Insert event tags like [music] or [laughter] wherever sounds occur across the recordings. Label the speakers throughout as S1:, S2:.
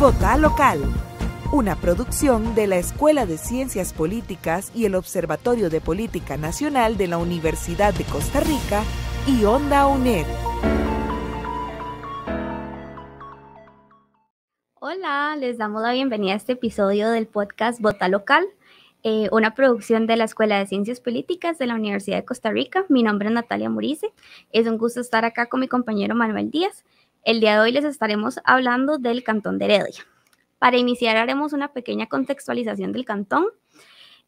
S1: Vota Local, una producción de la Escuela de Ciencias Políticas y el Observatorio de Política Nacional de la Universidad de Costa Rica y Onda UNED.
S2: Hola, les damos la bienvenida a este episodio del podcast Vota Local, eh, una producción de la Escuela de Ciencias Políticas de la Universidad de Costa Rica. Mi nombre es Natalia Murice. Es un gusto estar acá con mi compañero Manuel Díaz. El día de hoy les estaremos hablando del Cantón de Heredia. Para iniciar haremos una pequeña contextualización del cantón.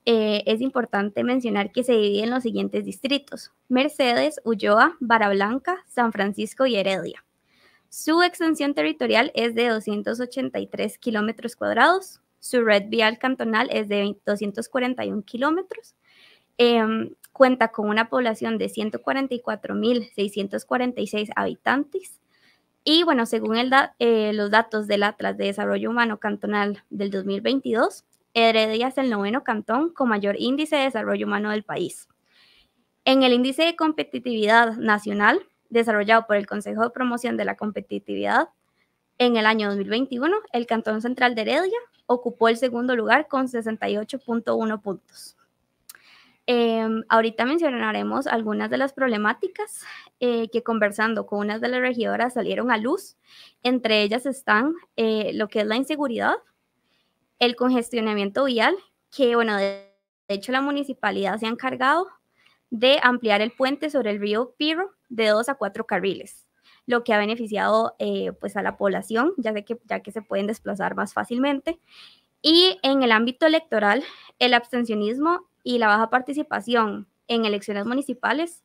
S2: Eh, es importante mencionar que se divide en los siguientes distritos. Mercedes, Ulloa, Barablanca, San Francisco y Heredia. Su extensión territorial es de 283 kilómetros cuadrados. Su red vial cantonal es de 241 kilómetros. Em, cuenta con una población de 144.646 habitantes y bueno, según el eh, los datos del Atlas de Desarrollo Humano Cantonal del 2022, Heredia es el noveno cantón con mayor índice de desarrollo humano del país. En el índice de competitividad nacional, desarrollado por el Consejo de Promoción de la Competitividad, en el año 2021, el Cantón Central de Heredia ocupó el segundo lugar con 68.1 puntos. Em, ahorita mencionaremos algunas de las problemáticas eh, que conversando con unas de las regidoras salieron a luz. Entre ellas están eh, lo que es la inseguridad, el congestionamiento vial, que bueno, de, hecho la municipalidad se ha encargado de ampliar el puente sobre el río Piro de dos a cuatro carriles, lo que ha beneficiado eh, pues a la población, ya, que, ya que se pueden desplazar más fácilmente. Y en el ámbito electoral, el abstencionismo y la baja participación en elecciones municipales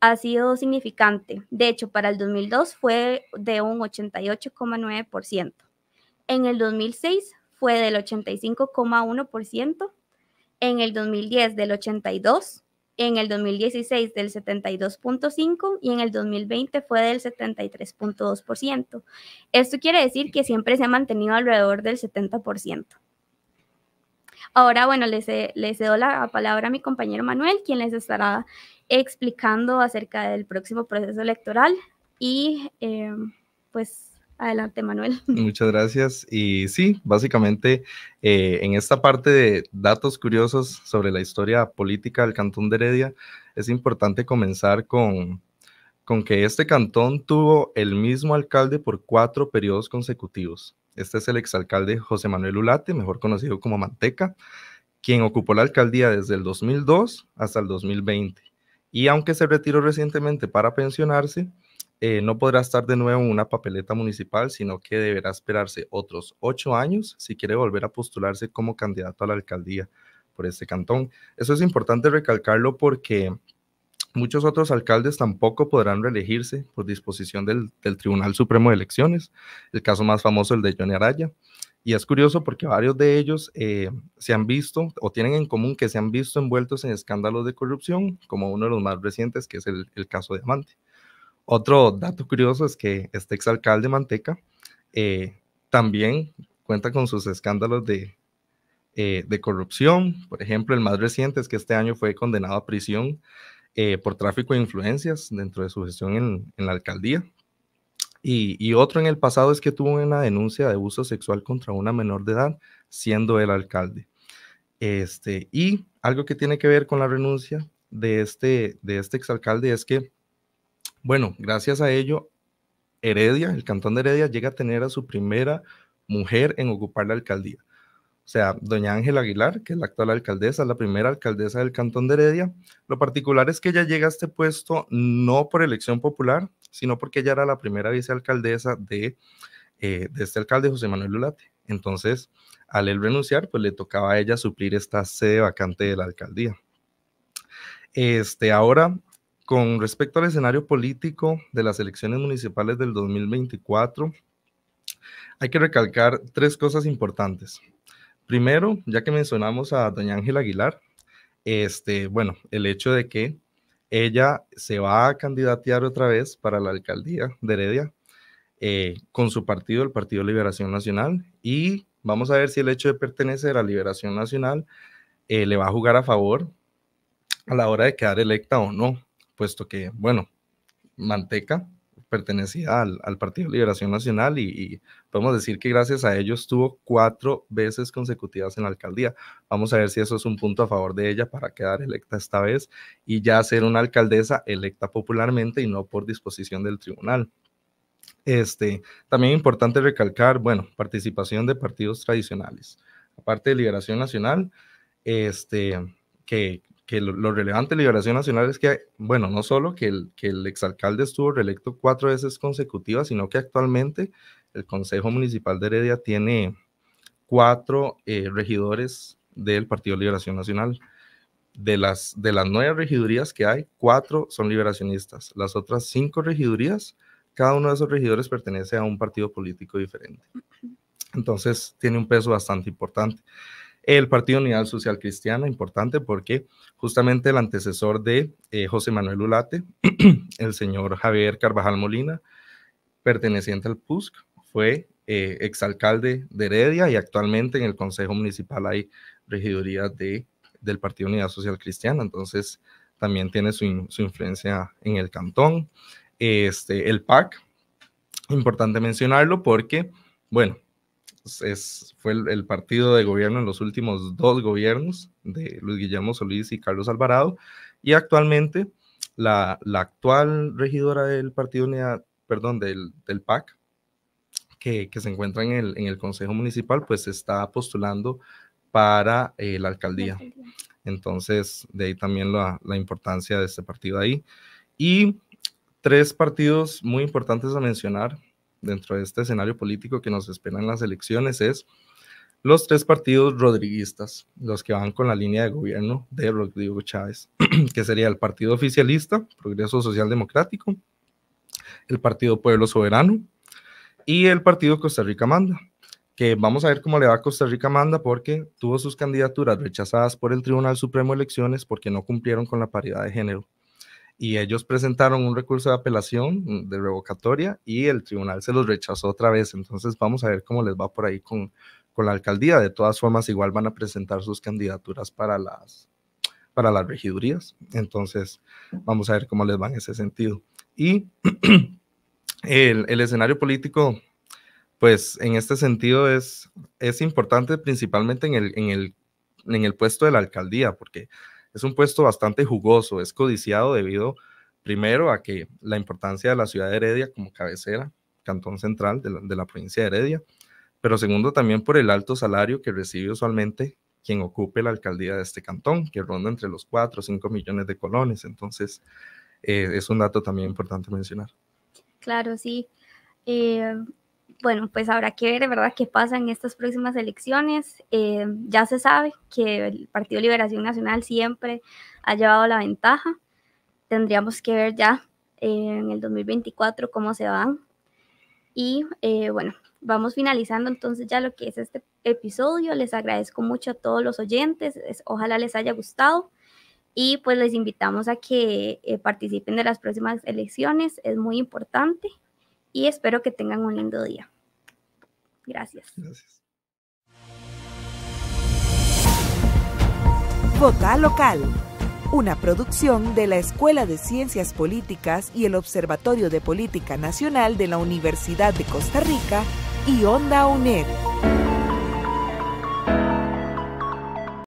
S2: ha sido significante. De hecho, para el 2002 fue de un 88,9%. En el 2006 fue del 85,1%. En el 2010 del 82%. En el 2016 del 72.5% y en el 2020 fue del 73.2%. Esto quiere decir que siempre se ha mantenido alrededor del 70%. Ahora, bueno, les, doy cedo la palabra a mi compañero Manuel, quien les estará explicando acerca del próximo proceso electoral. Y eh, pues adelante, Manuel. [laughs]
S1: Muchas gracias. Y sí, básicamente eh, en esta parte de datos curiosos sobre la historia política del Cantón de Heredia, es importante comenzar con con que este cantón tuvo el mismo alcalde por cuatro periodos consecutivos. Este es el exalcalde José Manuel Ulate, mejor conocido como Manteca, quien ocupó la alcaldía desde el 2002 hasta el 2020. Y aunque se retiró recientemente para pensionarse, eh, no podrá estar de nuevo en una papeleta municipal, sino que deberá esperarse otros ocho años si quiere volver a postularse como candidato a la alcaldía por este cantón. Eso es importante recalcarlo porque Muchos otros alcaldes tampoco podrán reelegirse por disposición del, Tribunal Supremo de Elecciones, el caso más famoso el de Johnny Araya. Y es curioso porque varios de ellos eh, se han visto o tienen en común que se han visto envueltos en escándalos de corrupción, como uno de los más recientes, que es el, caso de Amante. Otro dato curioso es que este exalcalde Manteca eh, también cuenta con sus escándalos de, eh, de corrupción. Por ejemplo, el más reciente es que este año fue condenado a prisión eh, por tráfico de influencias dentro de su gestión en, la alcaldía. Y, otro en el pasado es que tuvo una denuncia de abuso sexual contra una menor de edad, siendo el alcalde. Este, y algo que tiene que ver con la renuncia de este, de este exalcalde es que, bueno, gracias a ello, Heredia, el cantón de Heredia, llega a tener a su primera mujer en ocupar la alcaldía. O sea, doña Ángela Aguilar, que es la actual alcaldesa, la primera alcaldesa del Cantón de Heredia. Lo particular es que ella llega a este puesto no por elección popular, sino porque ella era la primera vicealcaldesa eh, de, este alcalde José Manuel Lulate. Entonces, al él renunciar, pues le tocaba a ella suplir esta sede vacante de la alcaldía. Este, ahora, con respecto al escenario político de las elecciones municipales del 2024, hay que recalcar tres cosas importantes. Primero, ya que mencionamos a doña Ángela Aguilar, este, bueno, el hecho de que ella se va a candidatear otra vez para la alcaldía de Heredia eh, con su partido, el Partido Liberación Nacional, y vamos a ver si el hecho de pertenecer a Liberación Nacional eh, le va a jugar a favor a la hora de quedar electa o no, puesto que, bueno, Manteca pertenecía al, al Partido de Liberación Nacional y, podemos decir que gracias a ellos estuvo cuatro veces consecutivas en la alcaldía. Vamos a ver si eso es un punto a favor de ella para quedar electa esta vez y ya ser una alcaldesa electa popularmente y no por disposición del tribunal. Este, también importante recalcar, bueno, participación de partidos tradicionales. Aparte de Liberación Nacional, este, que que lo, relevante de Liberación Nacional es que, bueno, no solo que el, que el exalcalde estuvo reelecto cuatro veces consecutivas, sino que actualmente el Consejo Municipal de Heredia tiene cuatro eh, regidores del Partido Liberación Nacional. De las, de las nueve regidurías que hay, cuatro son liberacionistas. Las otras cinco regidurías, cada uno de esos regidores pertenece a un partido político diferente. Entonces, tiene un peso bastante importante el Partido Unidad Social Cristiana, importante porque justamente el antecesor de eh, José Manuel Ulate, [clears throat] el señor Javier Carvajal Molina, perteneciente al PUSC, fue eh, exalcalde de Heredia y actualmente en el Consejo Municipal hay regiduría de, del Partido Unidad Social Cristiana, entonces también tiene su, influencia en el cantón. Este, el PAC, importante mencionarlo porque, bueno, pues, fue el, partido de gobierno en los últimos dos gobiernos de Luis Guillermo Solís y Carlos Alvarado. Y actualmente la, actual regidora del Partido Unidad, perdón, del, del PAC, que, se encuentra en el, Consejo Municipal, pues está postulando para eh, la alcaldía. Entonces, de ahí también la, la importancia de este partido ahí. Y tres partidos muy importantes a mencionar dentro de este escenario político que nos esperan en las elecciones es los tres partidos rodriguistas, los que van con la línea de gobierno de Rodrigo Chávez, [clears throat] que sería el Partido Oficialista, Progreso Social Democrático, el Partido Pueblo Soberano y el Partido Costa Rica Manda, que vamos a ver cómo le va a Costa Rica Manda porque tuvo sus candidaturas rechazadas por el Tribunal Supremo de Elecciones porque no cumplieron con la paridad de género y ellos presentaron un recurso de apelación mm, de revocatoria y el tribunal se los rechazó otra vez. Entonces vamos a ver cómo les va por ahí con, con la alcaldía. De todas formas, igual van a presentar sus candidaturas para las, para las regidurías. Entonces vamos a ver cómo les va en ese sentido. Y [clears throat] el, el escenario político, pues en este sentido es, es importante principalmente en el, en, el, en el puesto de la alcaldía, porque es un puesto bastante jugoso, es codiciado debido primero a que la importancia de la ciudad de Heredia como cabecera, cantón central de la, provincia de Heredia, pero segundo también por el alto salario que recibe usualmente quien ocupe la alcaldía de este cantón, que ronda entre los 4 o 5 millones de colones. Entonces, eh, es un dato también importante mencionar.
S2: Claro, sí. Eh, bueno, pues habrá que ver, ¿verdad?, qué pasa en estas próximas elecciones. Eh, ya se sabe que el Partido Liberación Nacional siempre ha llevado la ventaja. Tendríamos que ver ya eh, en el 2024 cómo se van. Y eh, bueno, vamos finalizando entonces ya lo que es este episodio. Les agradezco mucho a todos los oyentes. Ojalá les haya gustado. Y pues les invitamos a que participen de las próximas elecciones. Es muy importante y espero que tengan un lindo día. Gracias. Gracias.
S1: Vota Local, una producción de la Escuela de Ciencias Políticas y el Observatorio de Política Nacional de la Universidad de Costa Rica y Onda UNED.